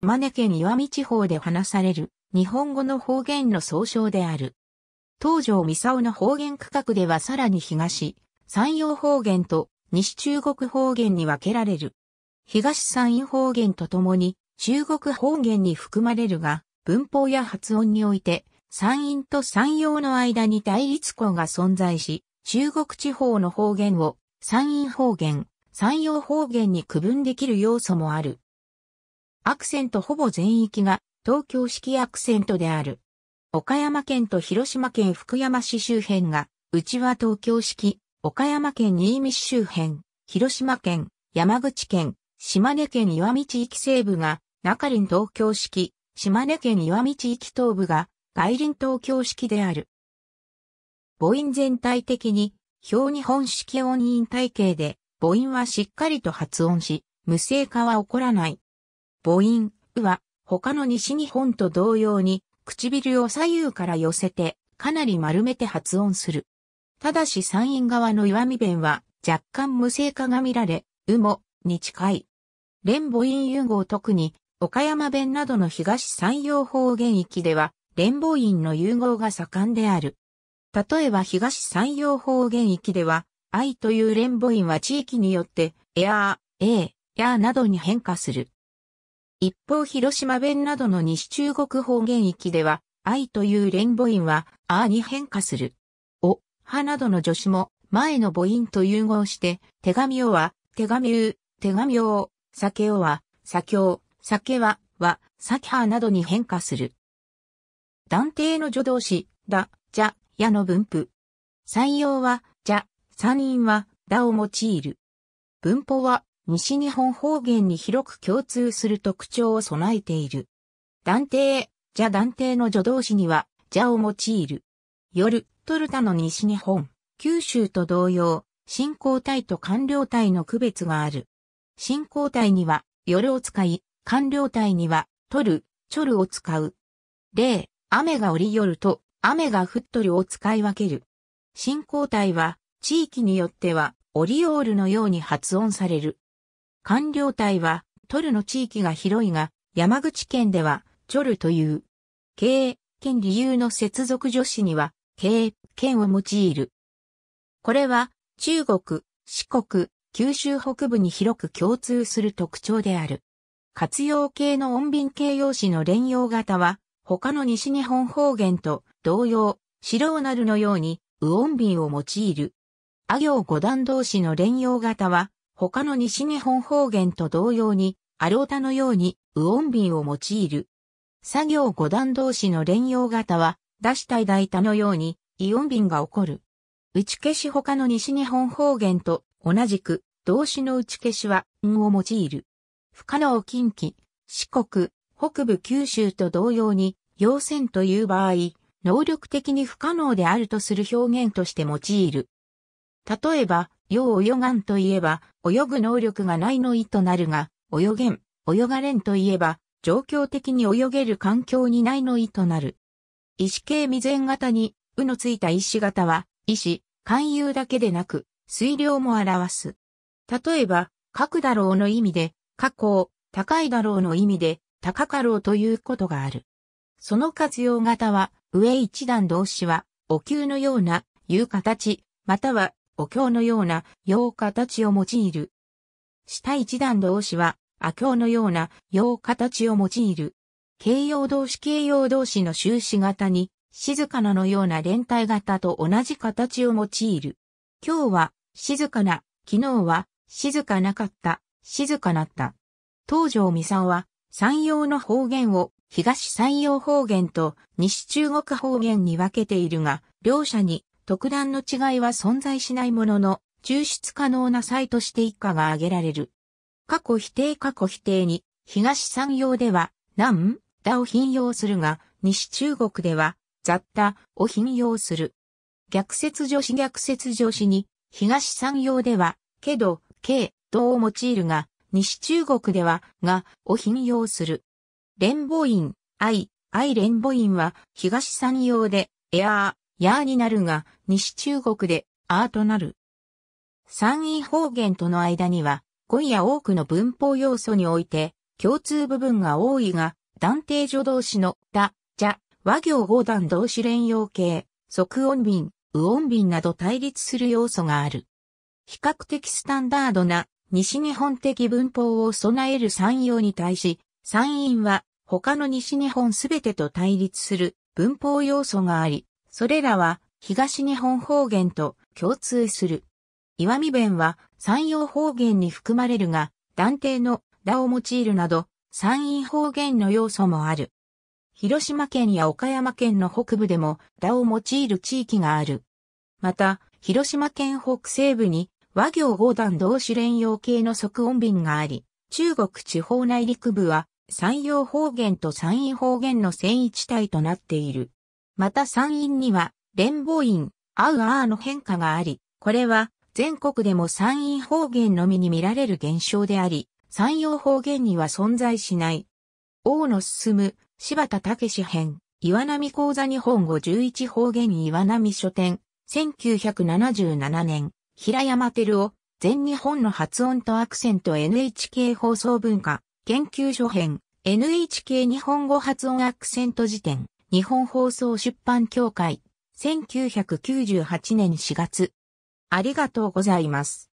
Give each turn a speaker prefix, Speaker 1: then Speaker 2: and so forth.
Speaker 1: マネ県岩見地方で話される日本語の方言の総称である。東条三沢の方言区画ではさらに東、山陽方言と西中国方言に分けられる。東山陰方言とともに中国方言に含まれるが、文法や発音において、山陰と山陽の間に対立校が存在し、中国地方の方言を山陰方言、山陽方言に区分できる要素もある。アクセントほぼ全域が東京式アクセントである。岡山県と広島県福山市周辺が、うちは東京式、岡山県新見市周辺、広島県、山口県、島根県岩見地域西部が、中林東京式、島根県岩見地域東部が、外林東京式である。母音全体的に、表日本式音韻体系で、母音はしっかりと発音し、無声化は起こらない。母音、うは、他の西日本と同様に、唇を左右から寄せて、かなり丸めて発音する。ただし山陰側の岩見弁は、若干無声化が見られ、うも、に近い。連母音融合特に、岡山弁などの東山陽方言域では、連母音の融合が盛んである。例えば東山陽方言域では、愛という連母音は地域によって、エアー、エー、ヤーなどに変化する。一方広島弁などの西中国方言域では、愛という連母音は、あーに変化する。お、はなどの助詞も、前の母音と融合して、手紙をは、手紙う、手紙を、酒をは、酒を、酒は、は、酒はなどに変化する。断定の助動詞、だ、じゃ、やの分布。採用は、じゃ、三人は、だを用いる。文法は、西日本方言に広く共通する特徴を備えている。断定、じゃ断定の助動詞には、じゃを用いる。夜、トルタの西日本、九州と同様、新興体と官僚体の区別がある。新興体には、夜を使い、官僚体には、取る、チョルを使う。例、雨が降り夜と、雨が降っとるを使い分ける。新興体は、地域によっては、オリオールのように発音される。官僚体は、トルの地域が広いが、山口県では、チョルという、経営、県理由の接続助詞には、経営、県を用いる。これは、中国、四国、九州北部に広く共通する特徴である。活用系の音便形容詞の連用型は、他の西日本方言と同様、白なるのように、ウオンビンを用いる。あ行五段同士の連用型は、他の西日本方言と同様に、アロータのように、ウオンビンを用いる。作業五段同士の連用型は、出したい大田のように、イオンビンが起こる。打ち消し他の西日本方言と同じく、動詞の打ち消しは、んを用いる。不可能近畿、四国、北部九州と同様に、要線という場合、能力的に不可能であるとする表現として用いる。例えば、要泳がんといえば、泳ぐ能力がないの意となるが、泳げん、泳がれんといえば、状況的に泳げる環境にないの意となる。石系未然型に、うのついた石型は、石、勧誘だけでなく、水量も表す。例えば、書くだろうの意味で、過去、高いだろうの意味で、高かろうということがある。その活用型は、上一段動詞は、お給のような、いう形、またはお経のような用形を用いる。下一段動詞は、阿経のような用形を用いる。形容動詞形容動詞の終止型に、静かなのような連帯型と同じ形を用いる。今日は、静かな、昨日は、静かなかった、静かなった。東条美さんは、山陽の方言を東山陽方言と西中国方言に分けているが、両者に特段の違いは存在しないものの、抽出可能なサイとして一下が挙げられる。過去否定過去否定に、東産業では、南、だを引用するが、西中国では、雑多を引用する。逆説助詞逆説助詞に、東産業では、けど、け、どを用いるが、西中国では、が、を引用する。連邦院、愛、愛連邦院は、東産業で、エアー、ヤーになるが、西中国で、アーとなる。山陰方言との間には、語彙や多くの文法要素において、共通部分が多いが、断定助動詞の、だ、じゃ、和行合段動詞連用形、即音便、右音便など対立する要素がある。比較的スタンダードな、西日本的文法を備える山陽に対し、山陰は、他の西日本すべてと対立する文法要素があり、それらは東日本方言と共通する。岩見弁は山陽方言に含まれるが、断定のらを用いるなど、山陰方言の要素もある。広島県や岡山県の北部でもらを用いる地域がある。また、広島県北西部に和行五段同種連用系の即音便があり、中国地方内陸部は山陽方言と山陰方言の繊維地帯となっている。また山陰には、連邦院、アうアーの変化があり、これは全国でも山陰方言のみに見られる現象であり、山陽方言には存在しない。王の進む、柴田武編、岩波講座日本語11方言岩波書店、1977年、平山照夫、全日本の発音とアクセント NHK 放送文化、研究所編、NHK 日本語発音アクセント辞典。日本放送出版協会、1998年4月。ありがとうございます。